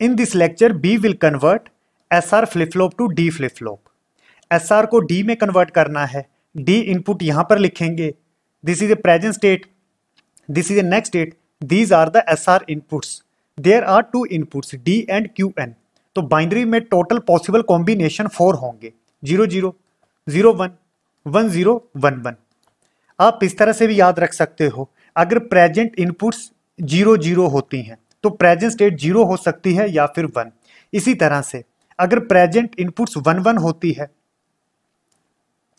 in this lecture we will convert S R flip flop to D flip flop S R को D में convert करना है D input यहाँ पर लिखेंगे this is a present state this is a next state these are the S R inputs there are two inputs D and Q N तो binary में total possible combination four होंगे zero zero zero one one zero one one आप इस तरह से भी याद रख सकते हो अगर प्रेजेंट इनपुट्स जीरो जीरो होती हैं तो प्रेजेंट स्टेट जीरो हो सकती है या फिर वन इसी तरह से अगर प्रेजेंट इनपुट्स वन वन होती है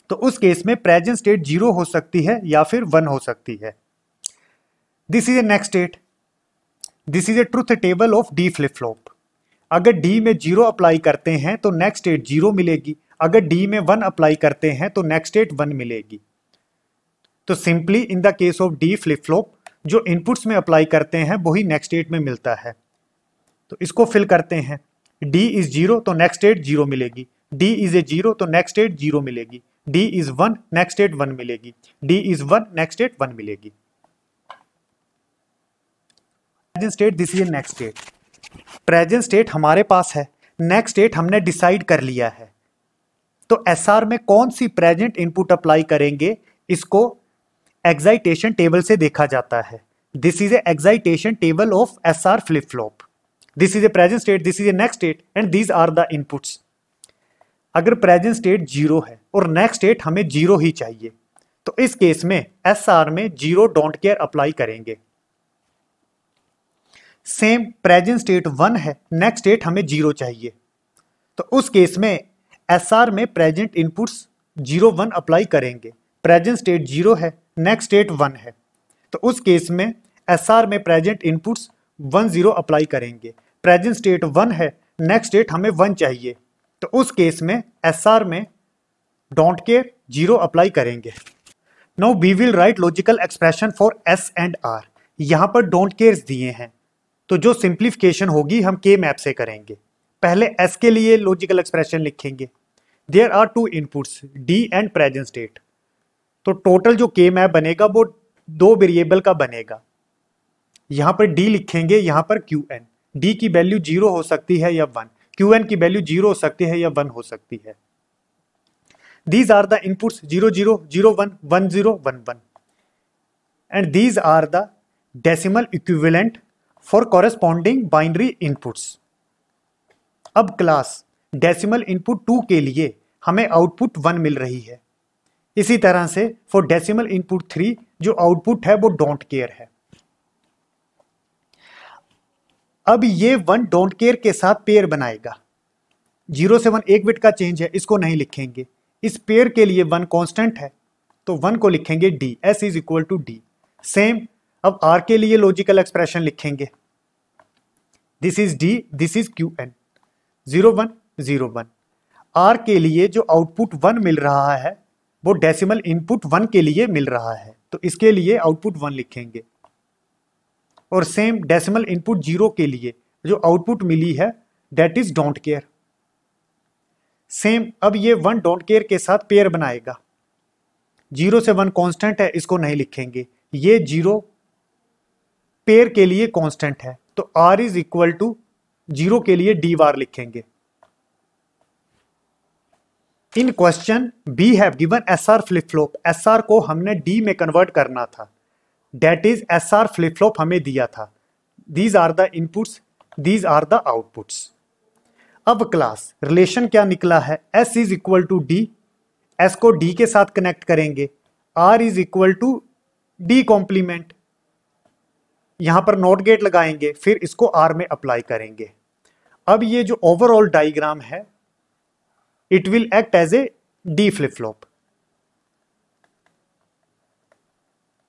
तो उस केस में प्रेजेंट स्टेट जीरो हो सकती है या फिर वन हो सकती है this is a next state this is a truth table of D flip flop अगर डी में जीरो अप्लाई करते हैं तो नेक्स्ट स्टेट जीरो मिलेगी अगर डी में वन अप्लाई करते हैं तो नेक्स्ट स्टेट वन मिलेगी तो simply in the case of D flip flop जो इनपुट्स में अप्लाई करते हैं वही नेक्स्ट डेट में मिलता है तो इसको फिल करते हैं डी इज़ जीरो तो नेक्स्ट स्टेट जीरो मिलेगी डी इज़ ए जीरो तो नेक्स्ट स्टेट जीरो मिलेगी D is one next state one मिलेगी D is one next state one मिलेगी present state this is next state present state हमारे पास है next date हमने decide कर लिया है तो एसआर में कौन सी प्रेजेंट इनपुट अप्लाई करेंगे इसको एक्साइटेशन टेबल से देखा जाता है this is a excitation table of S R flip flop this is a present state this is a next state and these are the inputs अगर present state zero है और next state हमें zero ही चाहिए तो इस case में S R में जीरो डोंट केयर अप्लाई करेंगे सेम प्रेजेंट स्टेट वन है नेक्स्ट स्टेट हमें जीरो चाहिए तो उस केस में एस आर में present inputs zero one apply करेंगे प्रेजेंट स्टेट जीरो है नेक्स्ट स्टेट वन है तो उस केस में एस में present inputs one zero apply करेंगे प्रेजेंट स्टेट वन है नेक्स्ट स्टेट हमें वन चाहिए तो उस केस में एस में डोंट केयर जीरो अप्लाई करेंगे now we will write logical expression for S and R यहाँ पर डोंट केयर्स दिए हैं तो जो सिंप्लीफिकेशन होगी हम के मैप से करेंगे पहले एस के लिए लॉजिकल एक्सप्रेशन लिखेंगे there are two inputs D and present state तो टोटल जो के मैप बनेगा वो दो वेरिएबल का बनेगा यहां पर डी लिखेंगे यहां पर क्यू एन डी की वैल्यू जीरो हो सकती है या वन क्यू एन की वैल्यू जीरो हो सकती है या वन हो सकती है these are the inputs zero zero zero one one zero one one and these are the decimal equivalent for corresponding binary inputs अब क्लास डेसिमल इनपुट टू के लिए हमें आउटपुट वन मिल रही है इसी तरह से फॉर डेसिमल इनपुट थ्री जो आउटपुट है वो डोंट केयर है अब ये वन डोंट केयर के साथ पेयर बनाएगा जीरो से वन एक बिट का चेंज है इसको नहीं लिखेंगे इस पेयर के लिए वन कांस्टेंट है तो वन को लिखेंगे D S is equal to D same अब आर के लिए लॉजिकल एक्सप्रेशन लिखेंगे this is D this is Q N zero one zero one R के लिए जो आउटपुट वन मिल रहा है वो डेसिमल इनपुट वन के लिए मिल रहा है तो इसके लिए आउटपुट वन लिखेंगे और सेम डेसिमल इनपुट जीरो के लिए जो आउटपुट मिली है that is don't care same अब ये वन डोंट केयर के साथ पेयर बनाएगा जीरो से वन कांस्टेंट है इसको नहीं लिखेंगे ये जीरो पेयर के लिए कांस्टेंट है तो R is equal to zero के लिए डी वार लिखेंगे in question we have given S R flip flop S R को हमने डी में कन्वर्ट करना था that is S R flip flop हमें दिया था these are the inputs these are the outputs अब क्लास रिलेशन क्या निकला है S is equal to D S को डी के साथ कनेक्ट करेंगे R is equal to D complement यहां पर नॉट गेट लगाएंगे फिर इसको आर में अप्लाई करेंगे अब ये जो ओवरऑल डाइग्राम है it will act as a D flip-flop